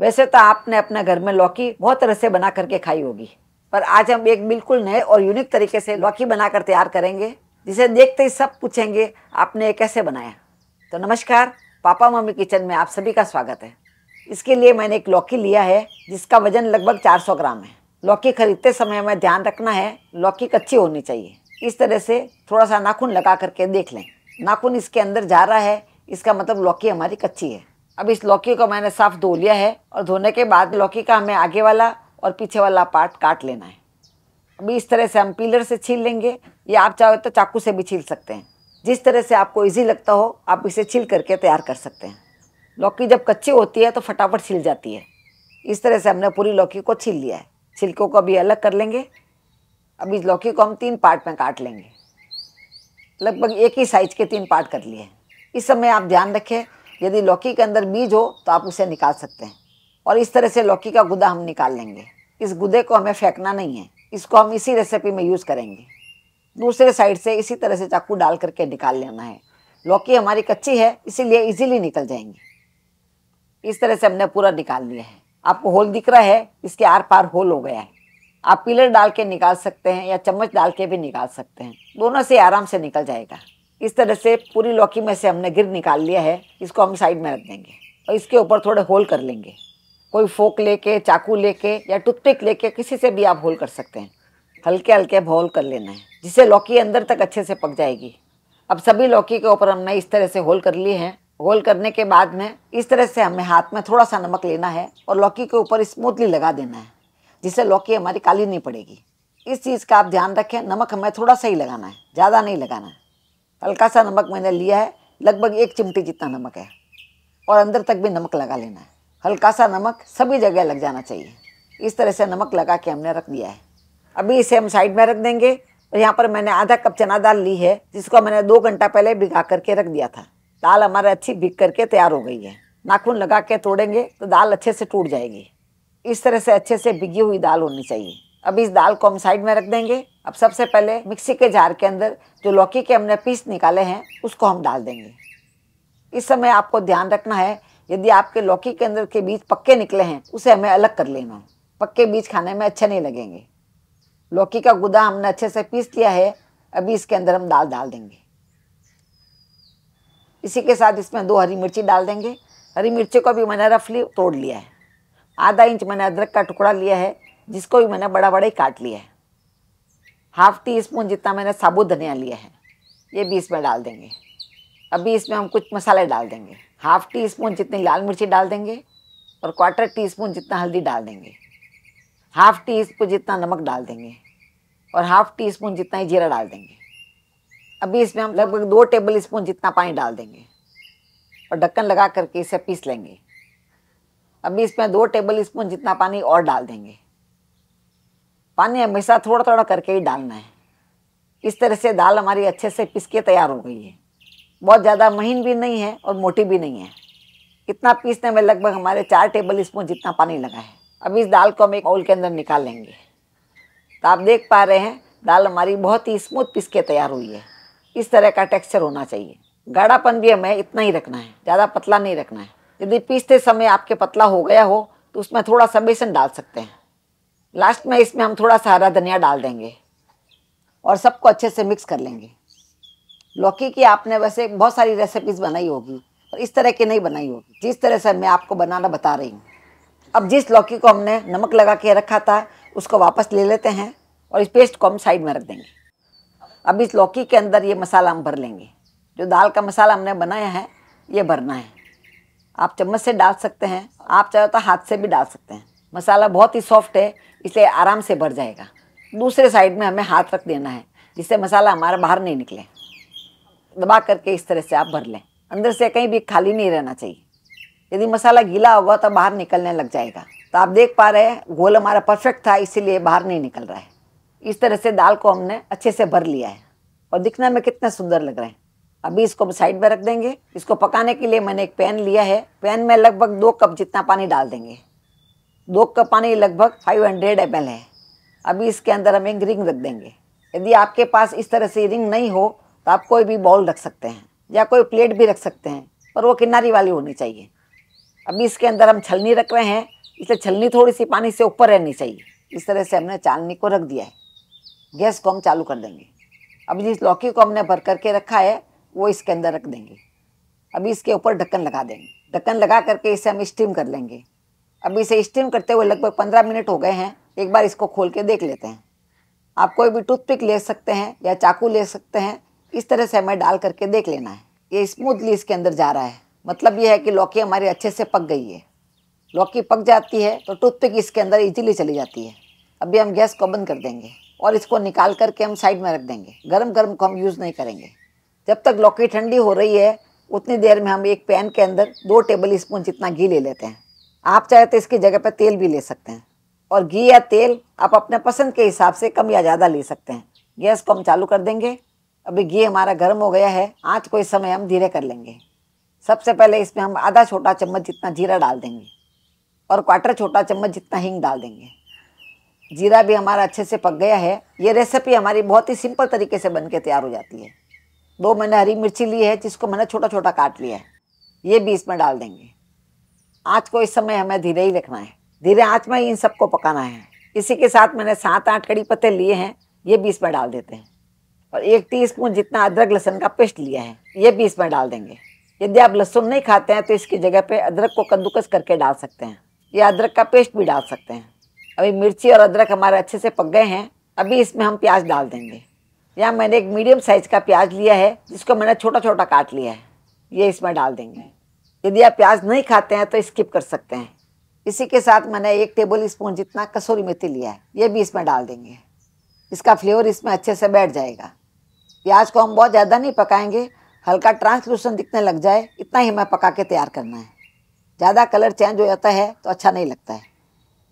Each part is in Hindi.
वैसे तो आपने अपने घर में लौकी बहुत तरह से बना करके खाई होगी पर आज हम एक बिल्कुल नए और यूनिक तरीके से लौकी बनाकर तैयार करेंगे जिसे देखते ही सब पूछेंगे आपने ये कैसे बनाया तो नमस्कार पापा मम्मी किचन में आप सभी का स्वागत है इसके लिए मैंने एक लौकी लिया है जिसका वजन लगभग 400 ग्राम है लौकी खरीदते समय हमें ध्यान रखना है लौकी कच्ची होनी चाहिए इस तरह से थोड़ा सा नाखून लगा करके देख लें नाखून इसके अंदर जा रहा है इसका मतलब लौकी हमारी कच्ची है अब इस लौकी को मैंने साफ धो लिया है और धोने के बाद लौकी का हमें आगे वाला और पीछे वाला पार्ट काट लेना है अभी इस तरह से हम पीलर से छील लेंगे या आप चाहो तो चाकू से भी छील सकते हैं जिस तरह से आपको इजी लगता हो आप इसे छील करके तैयार कर सकते हैं लौकी जब कच्ची होती है तो फटाफट छिल जाती है इस तरह से हमने पूरी लौकी को छील लिया है छिलकों को अभी अलग कर लेंगे अब इस लौकी को हम तीन पार्ट में काट लेंगे लगभग एक ही साइज के तीन पार्ट कर लिए इस समय आप ध्यान रखें यदि लौकी के अंदर बीज हो तो आप उसे निकाल सकते हैं और इस तरह से लौकी का गुदा हम निकाल लेंगे इस गुदे को हमें फेंकना नहीं है इसको हम इसी रेसिपी में यूज़ करेंगे दूसरे साइड से इसी तरह से चाकू डाल करके निकाल लेना है लौकी हमारी कच्ची है इसीलिए इजीली निकल जाएंगी इस तरह से हमने पूरा निकाल लिया है आपको होल दिख रहा है इसके आर पार होल हो गया है आप पिलर डाल के निकाल सकते हैं या चम्मच डाल के भी निकाल सकते हैं दोनों से आराम से निकल जाएगा इस तरह से पूरी लौकी में से हमने गिर निकाल लिया है इसको हम साइड में रख देंगे और इसके ऊपर थोड़े होल कर लेंगे कोई फोक लेके चाकू लेके या टूथपिक लेके किसी से भी आप होल कर सकते हैं हल्के हल्के होल कर लेना है जिससे लौकी अंदर तक अच्छे से पक जाएगी अब सभी लौकी के ऊपर हमने इस तरह से होल कर लिए हैं होल करने के बाद में इस तरह से हमें हाथ में थोड़ा सा नमक लेना है और लौकी के ऊपर स्मूथली लगा देना है जिससे लौकी हमारी काली नहीं पड़ेगी इस चीज़ का आप ध्यान रखें नमक हमें थोड़ा सा ही लगाना है ज़्यादा नहीं लगाना है हल्का सा नमक मैंने लिया है लगभग एक चिमटी जितना नमक है और अंदर तक भी नमक लगा लेना है हल्का सा नमक सभी जगह लग जाना चाहिए इस तरह से नमक लगा के हमने रख दिया है अभी इसे हम साइड में रख देंगे और यहाँ पर मैंने आधा कप चना दाल ली है जिसको मैंने दो घंटा पहले भिगा करके रख दिया था दाल हमारे अच्छी भिग करके तैयार हो गई है नाखून लगा के तोड़ेंगे तो दाल अच्छे से टूट जाएगी इस तरह से अच्छे से भिगी हुई दाल होनी चाहिए अब इस दाल को हम साइड में रख देंगे अब सबसे पहले मिक्सी के जार के अंदर जो लौकी के हमने पीस निकाले हैं उसको हम डाल देंगे इस समय आपको ध्यान रखना है यदि आपके लौकी के अंदर के बीज पक्के निकले हैं उसे हमें अलग कर लेना पक्के बीज खाने में अच्छे नहीं लगेंगे लौकी का गुदा हमने अच्छे से पीस लिया है अभी इसके अंदर हम दाल डाल देंगे इसी के साथ इसमें दो हरी मिर्ची डाल देंगे हरी मिर्ची को भी मैंने रफली तोड़ लिया है आधा इंच मैंने अदरक का टुकड़ा लिया है जिसको भी मैंने बड़ा बड़ा ही काट लिया है हाफ टी स्पून जितना मैंने साबुत धनिया लिया है ये भी इसमें डाल देंगे अभी इसमें हम कुछ मसाले डाल देंगे हाफ टी स्पून जितनी लाल मिर्ची डाल देंगे और क्वार्टर टी स्पून जितना हल्दी डाल देंगे हाफ टी स्पून जितना नमक डाल देंगे और हाफ टी स्पून जितना ही जीरा डाल देंगे अभी इसमें हम लगभग दो टेबल स्पून जितना पानी डाल देंगे और ढक्कन लगा करके इसे पीस लेंगे अभी इसमें दो टेबल स्पून जितना पानी और डाल देंगे पानी हमेशा थोड़ा थोड़ा करके ही डालना है इस तरह से दाल हमारी अच्छे से पीस के तैयार हो गई है बहुत ज़्यादा महीन भी नहीं है और मोटी भी नहीं है इतना पीसने में लगभग हमारे चार टेबल स्पून जितना पानी लगा है अब इस दाल को हम एक बाउल के अंदर निकाल लेंगे तो आप देख पा रहे हैं दाल हमारी बहुत ही स्मूथ पीस के तैयार हुई है इस तरह का टेक्सचर होना चाहिए गाढ़ापन भी हमें इतना ही रखना है ज़्यादा पतला नहीं रखना है यदि पीसते समय आपके पतला हो गया हो तो उसमें थोड़ा सा बेसन डाल सकते हैं लास्ट में इसमें हम थोड़ा सा हरा धनिया डाल देंगे और सबको अच्छे से मिक्स कर लेंगे लौकी की आपने वैसे बहुत सारी रेसिपीज़ बनाई होगी और इस तरह की नहीं बनाई होगी जिस तरह से मैं आपको बनाना बता रही हूँ अब जिस लौकी को हमने नमक लगा के रखा था उसको वापस ले लेते हैं और इस पेस्ट को हम साइड में रख देंगे अब इस लौकी के अंदर ये मसाला हम भर लेंगे जो दाल का मसाला हमने बनाया है ये भरना है आप चम्मच से डाल सकते हैं आप चाहे तो हाथ से भी डाल सकते हैं मसाला बहुत ही सॉफ्ट है इसलिए आराम से भर जाएगा दूसरे साइड में हमें हाथ रख देना है जिससे मसाला हमारा बाहर नहीं निकले दबा करके इस तरह से आप भर लें अंदर से कहीं भी खाली नहीं रहना चाहिए यदि मसाला गीला होगा तो बाहर निकलने लग जाएगा तो आप देख पा रहे हैं घोल हमारा परफेक्ट था इसीलिए बाहर नहीं निकल रहा है इस तरह से दाल को हमने अच्छे से भर लिया है और दिखने में कितने सुंदर लग रहे हैं अभी इसको साइड में रख देंगे इसको पकाने के लिए मैंने एक पैन लिया है पैन में लगभग दो कप जितना पानी डाल देंगे दो कप पानी लगभग 500 हंड्रेड एम है अभी इसके अंदर हम एक रिंग रख देंगे यदि आपके पास इस तरह से रिंग नहीं हो तो आप कोई भी बॉल रख सकते हैं या कोई प्लेट भी रख सकते हैं पर वो किनारी वाली होनी चाहिए अभी इसके अंदर हम छलनी रख रहे हैं इसलिए छलनी थोड़ी सी पानी से ऊपर रहनी चाहिए इस तरह से हमने चालनी को रख दिया है गैस को हम चालू कर देंगे अभी जिस लौकी को हमने भर करके रखा है वो इसके अंदर रख देंगे अभी इसके ऊपर ढक्कन लगा देंगे ढक्कन लगा करके इसे हम स्टीम कर लेंगे अब इसे स्टीम करते हुए लगभग पंद्रह मिनट हो गए हैं एक बार इसको खोल के देख लेते हैं आप कोई भी टूथपिक ले सकते हैं या चाकू ले सकते हैं इस तरह से हमें डाल करके देख लेना है ये स्मूथली इसके अंदर जा रहा है मतलब ये है कि लौकी हमारी अच्छे से पक गई है लौकी पक जाती है तो टूथपिक इसके अंदर इजीली चली जाती है अभी हम गैस को बंद कर देंगे और इसको निकाल करके हम साइड में रख देंगे गर्म गर्म को हम यूज़ नहीं करेंगे जब तक लौकी ठंडी हो रही है उतनी देर में हम एक पैन के अंदर दो टेबल स्पून जितना घी ले लेते हैं आप चाहे तो इसकी जगह पर तेल भी ले सकते हैं और घी या तेल आप अपने पसंद के हिसाब से कम या ज़्यादा ले सकते हैं गैस को हम चालू कर देंगे अभी घी हमारा गर्म हो गया है आँच को इस समय हम धीरे कर लेंगे सबसे पहले इसमें हम आधा छोटा चम्मच जितना जीरा डाल देंगे और क्वार्टर छोटा चम्मच जितना हींग डाल देंगे जीरा भी हमारा अच्छे से पक गया है ये रेसिपी हमारी बहुत ही सिंपल तरीके से बन के तैयार हो जाती है दो मैंने हरी मिर्ची ली है जिसको मैंने छोटा छोटा काट लिया है ये भी इसमें डाल देंगे आज को इस समय हमें धीरे ही रखना है धीरे आँच में इन सबको पकाना है इसी के साथ मैंने सात आठ कड़ी पत्ते लिए हैं ये भी इसमें डाल देते हैं और एक टी स्पून जितना अदरक लहसुन का पेस्ट लिया है ये भी इसमें डाल देंगे यदि आप लहसुन नहीं खाते हैं तो इसकी जगह पर अदरक को कद्दूकस करके डाल सकते हैं या अदरक का पेस्ट भी डाल सकते हैं अभी मिर्ची और अदरक हमारे अच्छे से पक गए हैं अभी इसमें हम प्याज डाल देंगे या मैंने एक मीडियम साइज़ का प्याज लिया है जिसको मैंने छोटा छोटा काट लिया है ये इसमें डाल देंगे यदि आप प्याज नहीं खाते हैं तो स्किप कर सकते हैं इसी के साथ मैंने एक टेबल स्पून जितना कसूरी मेथी लिया है ये भी इसमें डाल देंगे इसका फ्लेवर इसमें अच्छे से बैठ जाएगा प्याज को हम बहुत ज़्यादा नहीं पकाएंगे हल्का ट्रांसलूसन दिखने लग जाए इतना ही हमें पका के तैयार करना है ज़्यादा कलर चेंज हो जाता है तो अच्छा नहीं लगता है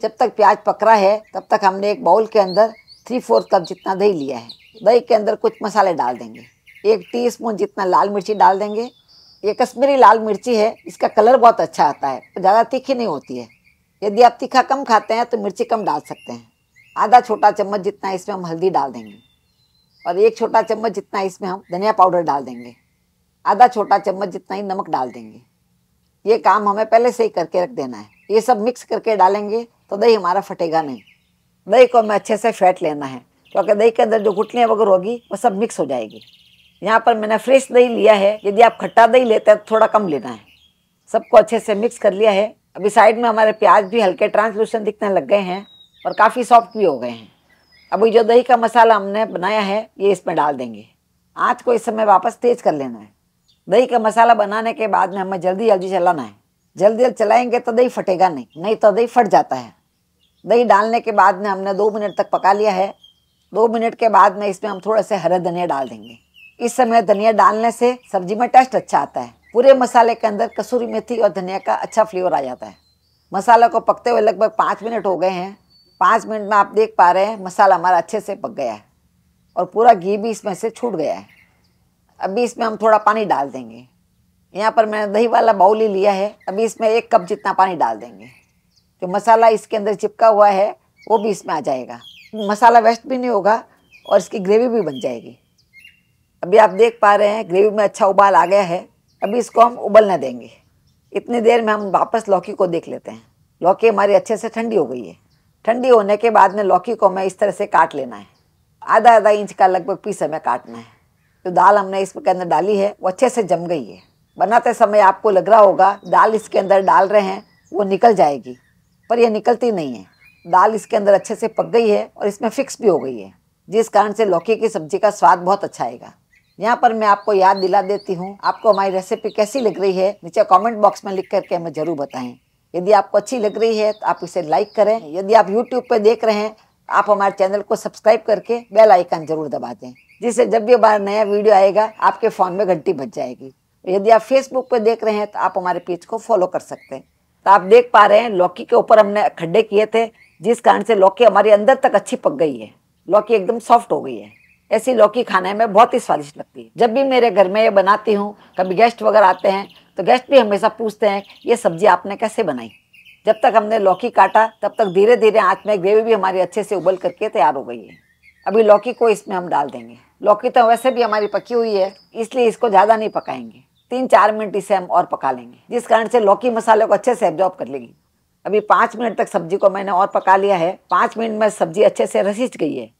जब तक प्याज पक रहा है तब तक हमने एक बाउल के अंदर थ्री फोर्थ कप जितना दही लिया है दही के अंदर कुछ मसाले डाल देंगे एक स्पून जितना लाल मिर्ची डाल देंगे ये कश्मीरी लाल मिर्ची है इसका कलर बहुत अच्छा आता है ज़्यादा तीखी नहीं होती है यदि आप तीखा कम खाते हैं तो मिर्ची कम डाल सकते हैं आधा छोटा चम्मच जितना इसमें हम हल्दी डाल देंगे और एक छोटा चम्मच जितना इसमें हम धनिया पाउडर डाल देंगे आधा छोटा चम्मच जितना ही नमक डाल देंगे ये काम हमें पहले से ही करके रख देना है ये सब मिक्स करके डालेंगे तो दही हमारा फटेगा नहीं दही को हमें अच्छे से फैट लेना है क्योंकि दही के अंदर जो गुटलियाँ वगैरह होगी वो सब मिक्स हो जाएगी यहाँ पर मैंने फ्रेश दही लिया है यदि आप खट्टा दही लेते हैं तो थोड़ा कम लेना है सबको अच्छे से मिक्स कर लिया है अभी साइड में हमारे प्याज भी हल्के ट्रांसलूशन दिखने लग गए हैं और काफ़ी सॉफ्ट भी हो गए हैं अभी जो दही का मसाला हमने बनाया है ये इसमें डाल देंगे आँच को इस समय वापस तेज कर लेना है दही का मसाला बनाने के बाद में हमें जल्दी जल्दी चलाना है जल्दी जल्दी चलाएंगे तो दही फटेगा नहीं नहीं तो दही फट जाता है दही डालने के बाद में हमने दो मिनट तक पका लिया है दो मिनट के बाद में इसमें हम थोड़े से हरा धनिया डाल देंगे इस समय धनिया डालने से सब्जी में टेस्ट अच्छा आता है पूरे मसाले के अंदर कसूरी मेथी और धनिया का अच्छा फ्लेवर आ जाता है मसाला को पकते हुए लगभग पाँच मिनट हो गए हैं पाँच मिनट में आप देख पा रहे हैं मसाला हमारा अच्छे से पक गया है और पूरा घी भी इसमें से छूट गया है अभी इसमें हम थोड़ा पानी डाल देंगे यहाँ पर मैंने दही वाला बाउल ही लिया है अभी इसमें एक कप जितना पानी डाल देंगे जो मसाला इसके अंदर चिपका हुआ है वो भी इसमें आ जाएगा मसाला वेस्ट भी नहीं होगा और इसकी ग्रेवी भी बन जाएगी अभी आप देख पा रहे हैं ग्रेवी में अच्छा उबाल आ गया है अभी इसको हम उबलने देंगे इतनी देर में हम वापस लौकी को देख लेते हैं लौकी हमारी अच्छे से ठंडी हो गई है ठंडी होने के बाद में लौकी को हमें इस तरह से काट लेना है आधा आधा इंच का लगभग पीस हमें काटना है जो दाल हमने इसके अंदर डाली है वो अच्छे से जम गई है बनाते समय आपको लग रहा होगा दाल इसके अंदर डाल रहे हैं वो निकल जाएगी पर यह निकलती नहीं है दाल इसके अंदर अच्छे से पक गई है और इसमें फिक्स भी हो गई है जिस कारण से लौकी की सब्जी का स्वाद बहुत अच्छा आएगा यहाँ पर मैं आपको याद दिला देती हूँ आपको हमारी रेसिपी कैसी लग रही है नीचे कमेंट बॉक्स में लिख करके हमें जरूर बताएं यदि आपको अच्छी लग रही है तो आप इसे लाइक करें यदि आप यूट्यूब पर देख रहे हैं तो आप हमारे चैनल को सब्सक्राइब करके बेल आइकन जरूर दबा दें जिससे जब भी हमारा नया वीडियो आएगा आपके फ़ोन में घंटी बच जाएगी यदि आप फेसबुक पर देख रहे हैं तो आप हमारे पेज को फॉलो कर सकते हैं तो आप देख पा रहे हैं लौकी के ऊपर हमने खड्डे किए थे जिस कारण से लौकी हमारे अंदर तक अच्छी पक गई है लौकी एकदम सॉफ्ट हो गई है ऐसी लौकी खाने में बहुत ही स्वादिष्ट लगती है जब भी मेरे घर में ये बनाती हूँ कभी गेस्ट वगैरह आते हैं तो गेस्ट भी हमेशा पूछते हैं ये सब्जी आपने कैसे बनाई जब तक हमने लौकी काटा तब तक धीरे धीरे आँच में ग्रेवी भी हमारी अच्छे से उबल करके तैयार हो गई है अभी लौकी को इसमें हम डाल देंगे लौकी तो वैसे भी हमारी पकी हुई है इसलिए इसको ज़्यादा नहीं पकाएंगे तीन चार मिनट इसे हम और पका लेंगे जिस कारण से लौकी मसाले को अच्छे से एब्जॉर्ब कर लेगी अभी पाँच मिनट तक सब्जी को मैंने और पका लिया है पाँच मिनट में सब्जी अच्छे से रसीच गई है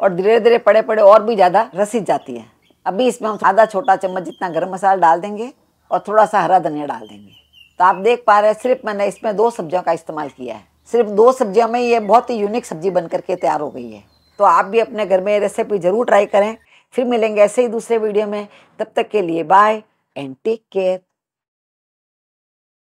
और धीरे धीरे पड़े पड़े और भी ज़्यादा रसी जाती है अभी इसमें हम आधा छोटा चम्मच जितना गर्म मसाला डाल देंगे और थोड़ा सा हरा धनिया डाल देंगे तो आप देख पा रहे हैं सिर्फ मैंने इसमें दो सब्जियों का इस्तेमाल किया है सिर्फ दो सब्जियों में ये बहुत ही यूनिक सब्जी बन करके तैयार हो गई है तो आप भी अपने घर में ये रेसिपी ज़रूर ट्राई करें फिर मिलेंगे ऐसे ही दूसरे वीडियो में तब तक के लिए बाय एंड टेक केयर